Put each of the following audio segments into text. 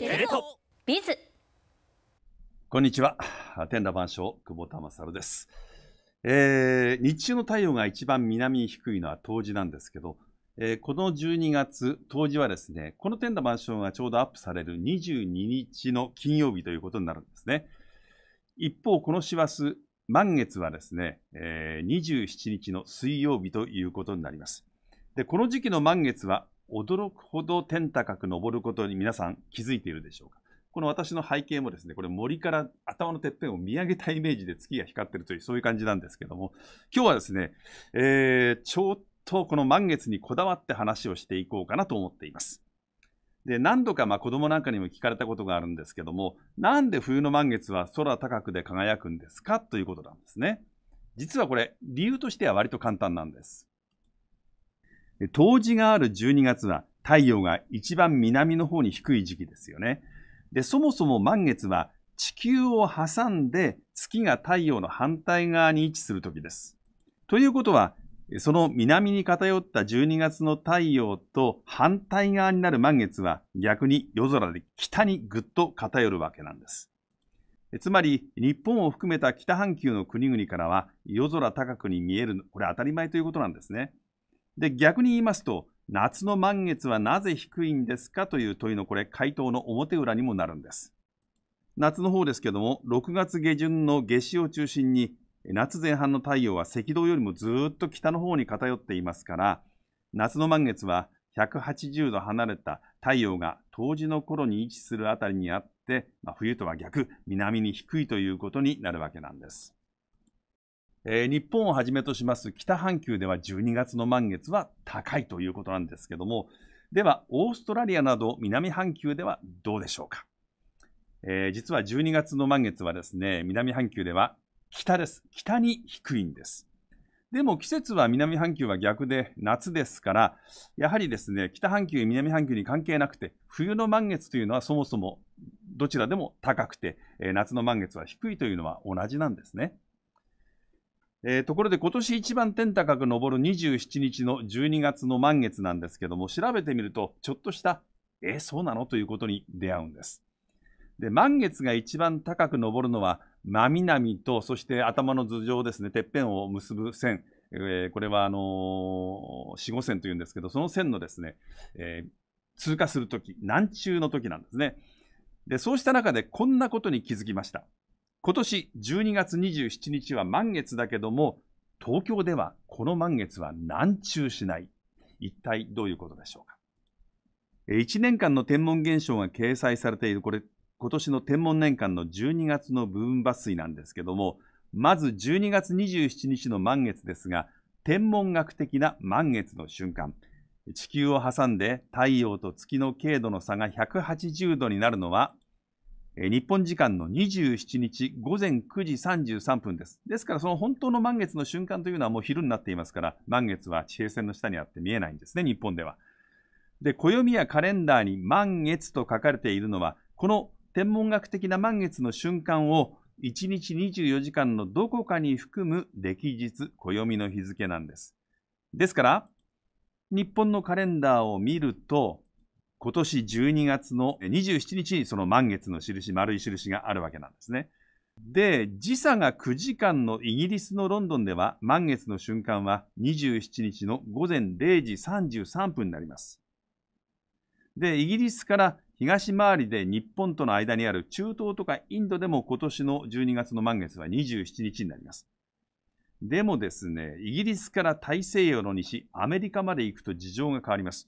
テレ東ビズこんにちは天田万象久保田勝です、えー、日中の太陽が一番南に低いのは冬至なんですけど、えー、この12月冬至はですねこの天田万象がちょうどアップされる22日の金曜日ということになるんですね一方この師走満月はですね、えー、27日の水曜日ということになりますでこの時期の満月は驚くほど天高く登ることに皆さん気づいているでしょうかこの私の背景もですね、これ森から頭のてっぺんを見上げたイメージで月が光ってるという、そういう感じなんですけども、今日はですね、えー、ちょっとこの満月にこだわって話をしていこうかなと思っています。で何度かまあ子供なんかにも聞かれたことがあるんですけども、なんで冬の満月は空高くで輝くんですかということなんですね。実はこれ、理由としては割と簡単なんです。冬至がある12月は太陽が一番南の方に低い時期ですよね。で、そもそも満月は地球を挟んで月が太陽の反対側に位置する時です。ということは、その南に偏った12月の太陽と反対側になる満月は逆に夜空で北にぐっと偏るわけなんです。つまり日本を含めた北半球の国々からは夜空高くに見える、これ当たり前ということなんですね。で逆に言いますと、夏の満月はなぜ低いんですかという問いのこれ、回答の表裏にもなるんです。夏の方ですけども、6月下旬の夏至を中心に、夏前半の太陽は赤道よりもずっと北の方に偏っていますから、夏の満月は180度離れた太陽が冬至の頃に位置するあたりにあって、まあ、冬とは逆、南に低いということになるわけなんです。えー、日本をはじめとします北半球では12月の満月は高いということなんですけども、では、オーストラリアなど南半球ではどうでしょうか。えー、実は12月の満月はですね、南半球では北です。北に低いんです。でも季節は南半球は逆で夏ですから、やはりですね、北半球、南半球に関係なくて、冬の満月というのはそもそもどちらでも高くて、えー、夏の満月は低いというのは同じなんですね。えー、ところで今年一番天高く昇る27日の12月の満月なんですけども調べてみるとちょっとしたえー、そうなのということに出会うんです。で満月が一番高く昇るのは真南とそして頭の頭上ですねてっぺんを結ぶ線、えー、これはあのー、45線というんですけどその線のですね、え通過するとき南中のときなんですね。でそうした中でこんなことに気づきました。今年12月27日は満月だけども、東京ではこの満月は南中しない。一体どういうことでしょうか。1年間の天文現象が掲載されている、これ、今年の天文年間の12月の部分抜粋なんですけども、まず12月27日の満月ですが、天文学的な満月の瞬間、地球を挟んで太陽と月の経度の差が180度になるのは日本時間の27日午前9時33分です。ですから、その本当の満月の瞬間というのはもう昼になっていますから、満月は地平線の下にあって見えないんですね、日本では。で、暦やカレンダーに満月と書かれているのは、この天文学的な満月の瞬間を1日24時間のどこかに含む歴日、暦の日付なんです。ですから、日本のカレンダーを見ると、今年12月の27日にその満月の印、丸い印があるわけなんですね。で、時差が9時間のイギリスのロンドンでは、満月の瞬間は27日の午前0時33分になります。で、イギリスから東回りで日本との間にある中東とかインドでも今年の12月の満月は27日になります。でもですね、イギリスから大西洋の西、アメリカまで行くと事情が変わります。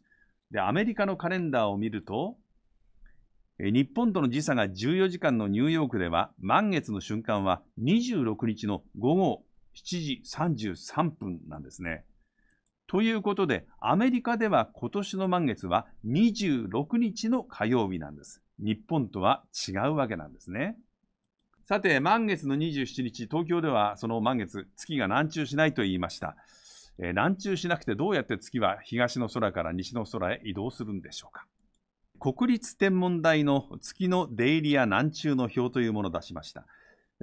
で、アメリカのカレンダーを見ると、日本との時差が14時間のニューヨークでは、満月の瞬間は26日の午後7時33分なんですね。ということで、アメリカでは今年の満月は26日の火曜日なんです。日本とは違うわけなんですね。さて、満月の27日、東京ではその満月、月が南中しないと言いました。え南中しなくてどうやって月は東の空から西の空へ移動するんでしょうか。国立天文台の月の出入りや南中の表というものを出しました。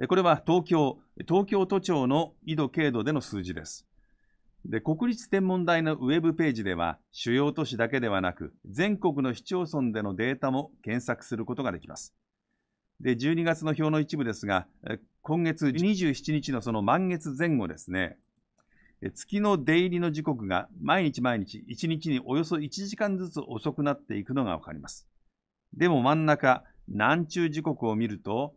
これは東京、東京都庁の緯度経度での数字です。で国立天文台のウェブページでは、主要都市だけではなく、全国の市町村でのデータも検索することができます。で12月の表の一部ですが、今月27日のその満月前後ですね、月の出入りの時刻が毎日毎日1日におよそ1時間ずつ遅くなっていくのがわかります。でも真ん中、南中時刻を見ると、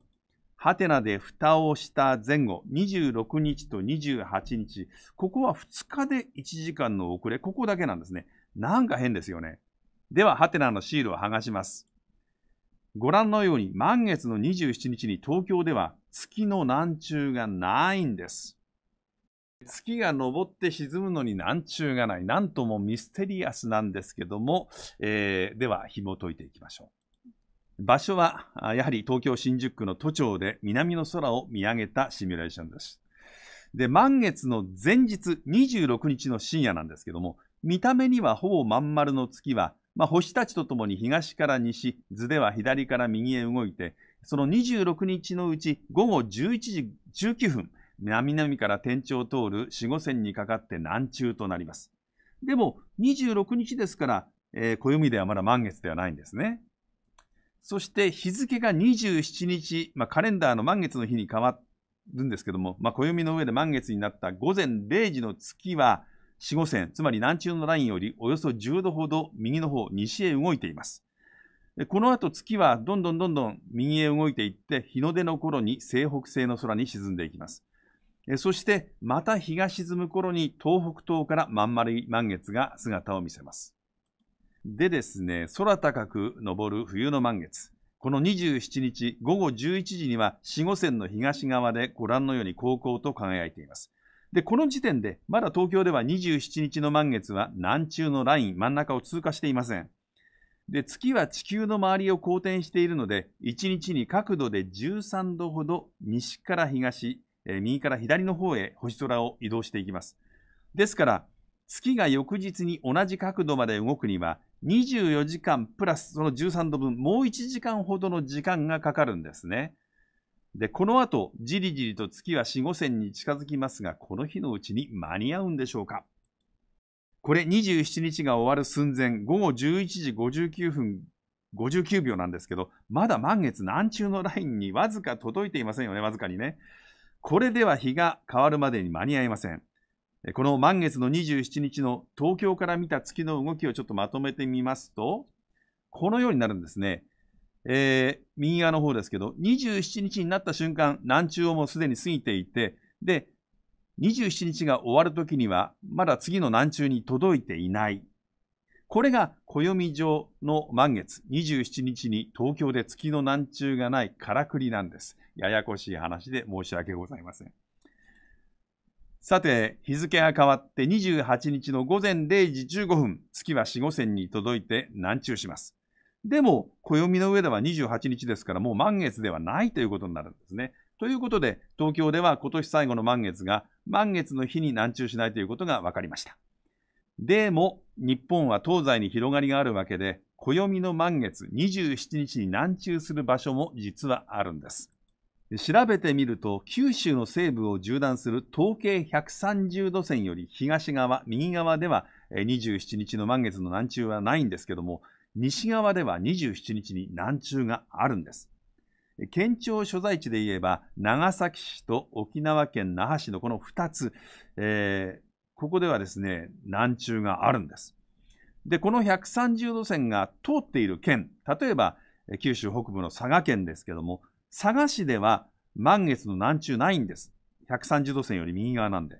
ハテナで蓋をした前後、26日と28日、ここは2日で1時間の遅れ、ここだけなんですね。なんか変ですよね。では、ハテナのシールを剥がします。ご覧のように、満月の27日に東京では月の南中がないんです。月が昇って沈むのになんちゅうがない、なんともミステリアスなんですけども、えー、では紐解いていきましょう。場所は、やはり東京新宿区の都庁で南の空を見上げたシミュレーションです。で、満月の前日26日の深夜なんですけども、見た目にはほぼまん丸の月は、まあ、星たちとともに東から西、図では左から右へ動いて、その26日のうち午後11時19分、南々から天頂を通る四五線にかかって南中となります。でも、26日ですから、えー、暦ではまだ満月ではないんですね。そして日付が27日、まあ、カレンダーの満月の日に変わるんですけども、まあ、暦の上で満月になった午前0時の月は四五線、つまり南中のラインよりおよそ10度ほど右の方、西へ動いています。この後月はどんどんどんどん右へ動いていって、日の出の頃に西北西の空に沈んでいきます。そしてまた日が沈む頃に東北東からまん丸い満月が姿を見せます。でですね、空高く昇る冬の満月。この27日午後11時には四五線の東側でご覧のように高校と輝いています。で、この時点でまだ東京では27日の満月は南中のライン真ん中を通過していません。で、月は地球の周りを公転しているので、1日に角度で13度ほど西から東、え右から左の方へ星空を移動していきます。ですから、月が翌日に同じ角度まで動くには、24時間プラスその13度分、もう1時間ほどの時間がかかるんですね。で、この後、じりじりと月は4、5線に近づきますが、この日のうちに間に合うんでしょうか。これ27日が終わる寸前、午後11時59分、59秒なんですけど、まだ満月南中のラインにわずか届いていませんよね、わずかにね。これでは日が変わるまでに間に合いません。この満月の27日の東京から見た月の動きをちょっとまとめてみますと、このようになるんですね。えー、右側の方ですけど、27日になった瞬間、南中をもうすでに過ぎていて、で、27日が終わるときには、まだ次の南中に届いていない。これが暦上の満月、27日に東京で月の南中がないからくりなんです。ややこしい話で申し訳ございません。さて、日付が変わって28日の午前0時15分、月は四五線に届いて南中します。でも、暦の上では28日ですから、もう満月ではないということになるんですね。ということで、東京では今年最後の満月が満月の日に南中しないということが分かりました。でも、日本は東西に広がりがあるわけで、暦の満月27日に南中する場所も実はあるんです。調べてみると九州の西部を縦断する東経130度線より東側右側では27日の満月の南中はないんですけども西側では27日に南中があるんです県庁所在地で言えば長崎市と沖縄県那覇市のこの2つ、えー、ここではですね南中があるんですでこの130度線が通っている県例えば九州北部の佐賀県ですけども佐賀市では満月の南中ないんです。130度線より右側なんで。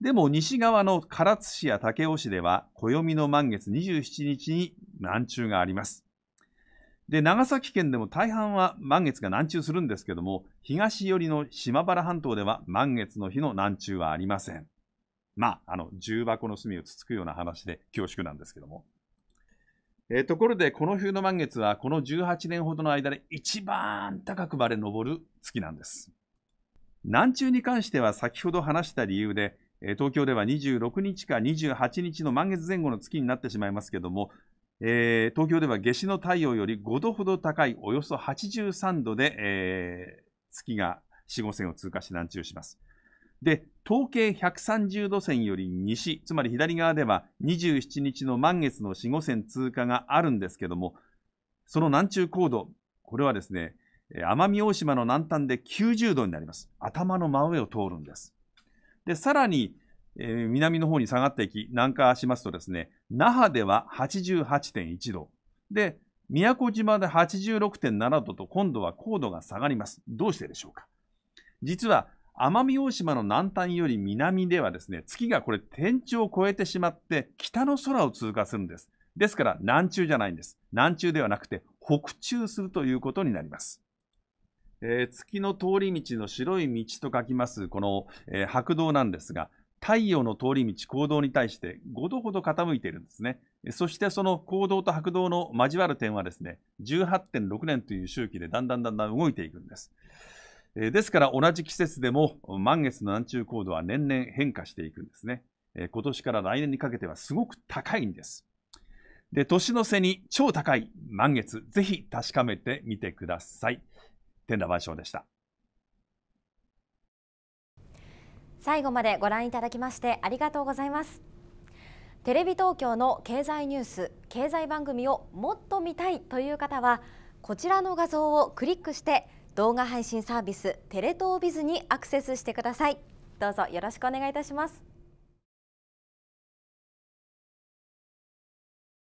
でも西側の唐津市や武雄市では暦の満月27日に南中があります。で、長崎県でも大半は満月が南中するんですけども、東寄りの島原半島では満月の日の南中はありません。まあ、あの、重箱の隅をつつくような話で恐縮なんですけども。えー、ところで、この冬の満月は、この18年ほどの間で一番高くまで昇る月なんです。南中に関しては先ほど話した理由で、えー、東京では26日か28日の満月前後の月になってしまいますけども、えー、東京では夏至の太陽より5度ほど高いおよそ83度で、えー、月が四五線を通過し南中します。で、統計130度線より西、つまり左側では27日の満月の4、5線通過があるんですけども、その南中高度、これはですね、奄美大島の南端で90度になります。頭の真上を通るんです。で、さらに、えー、南の方に下がっていき、南下しますとですね、那覇では88.1度。で、宮古島で86.7度と今度は高度が下がります。どうしてでしょうか実は奄美大島の南端より南ではですね、月がこれ天頂を越えてしまって北の空を通過するんです。ですから南中じゃないんです。南中ではなくて北中するということになります。えー、月の通り道の白い道と書きますこの、えー、白道なんですが、太陽の通り道、行動に対して5度ほど傾いているんですね。そしてその行動と白道の交わる点はですね、18.6年という周期でだんだんだんだん動いていくんです。ですから同じ季節でも満月の南中高度は年々変化していくんですね。今年から来年にかけてはすごく高いんです。で、年の瀬に超高い満月、ぜひ確かめてみてください。天羅万象でした。最後までご覧いただきましてありがとうございます。テレビ東京の経済ニュース、経済番組をもっと見たいという方は、こちらの画像をクリックして、動画配信サービステレ東ビズにアクセスしてくださいどうぞよろしくお願いいたします